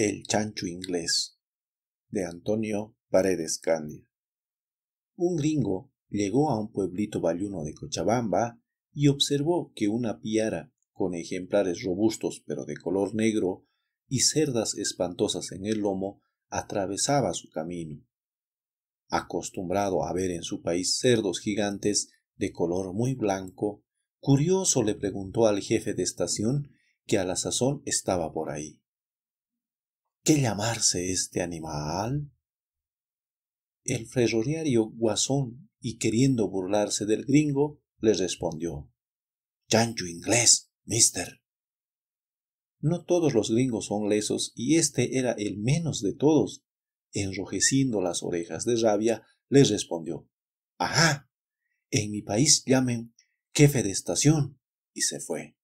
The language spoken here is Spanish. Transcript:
El chancho inglés de Antonio Paredes Candia. Un gringo llegó a un pueblito bayuno de Cochabamba y observó que una piara con ejemplares robustos pero de color negro y cerdas espantosas en el lomo atravesaba su camino. Acostumbrado a ver en su país cerdos gigantes de color muy blanco, curioso le preguntó al jefe de estación que a la sazón estaba por ahí. ¿Qué llamarse este animal? El ferroviario guasón, y queriendo burlarse del gringo, le respondió Chancho inglés, mister. No todos los gringos son lesos, y este era el menos de todos. Enrojeciendo las orejas de rabia, le respondió Ajá. En mi país llamen jefe de estación. Y se fue.